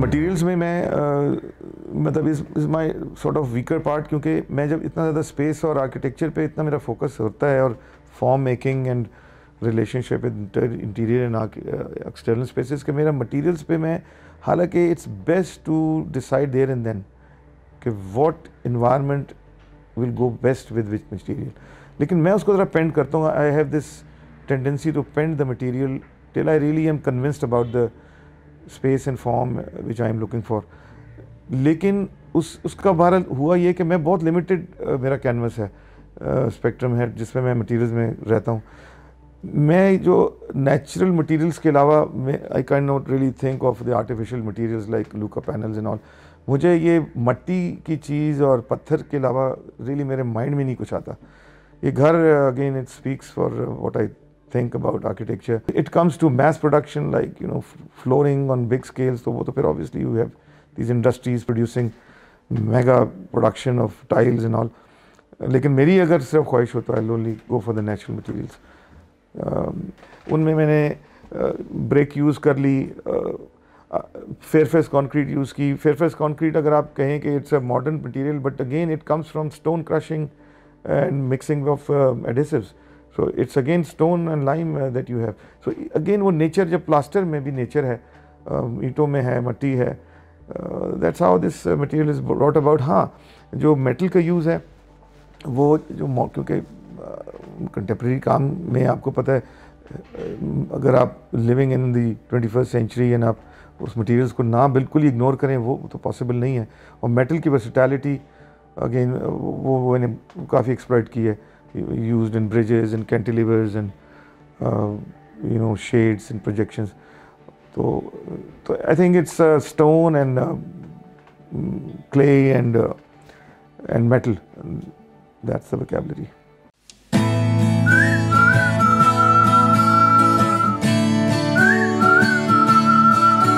Materials तो में मैं मतलब इस is my sort of weaker part क्योंकि मैं जब इतना ज़्यादा स्पेस और आर्किटेक्चर पे इतना मेरा फोकस होता है और form making and relationship interior and external spaces के मेरा मटेरियल्स पे मैं हालांकि it's best to decide there and then कि what environment will go best with which material लेकिन मैं उसको ज़रा पेंट करता हूँ I have this tendency to paint the material till I really am convinced about the space and form which I am looking for लेकिन उस उसका बहरहाल हुआ ये कि मैं बहुत लिमिटेड मेरा कैनवस है स्पेक्ट्रम है जिसमें मैं मटेरियल्स में रहता हूँ मैं जो नेचुरल मटेरियल्स के अलावा मैं I can not really think of the artificial materials like लूका पैनल्स एंड ऑल मुझे ये मट्टी की चीज़ और पत्थर के अलावा रियली really मेरे माइंड में नहीं कुछ आता ये घर again it speaks for what I think about architecture. It comes to mass production like you know flooring on big scales. So both of it obviously you have these industries producing mega production of tiles and all. लेकिन मेरी अगर सिर्फ ख्वाहिश हो तो I only go for the natural materials उनमें मैंने break use कर ली फेयरफेस कंक्रीट यूज़ की फेयरफेस कंक्रीट अगर आप कहें कि it's a modern material but again it comes from stone crushing and mixing of adhesives so it's again stone and lime that you have so again वो nature जब plaster में भी nature है um, ईंटों में है मट्टी है that's how this material is brought about हाँ जो मेटल का यूज़ है वो जो क्योंकि कंटेम्प्रेरी uh, काम में आपको पता है uh, अगर आप living in the twenty first century and आप उस मटेरियल्स को ना बिल्कुल ही इग्नोर करें वो तो पॉसिबल नहीं है और मेटल की वर्सिटैलिटी अगेन वो मैंने काफ़ी एक्सप्लॉयट की है used in bridges and cantilevers and uh, you know shades and projections. So, so I think it's uh, stone and uh, clay and uh, and metal. And that's the vocabulary.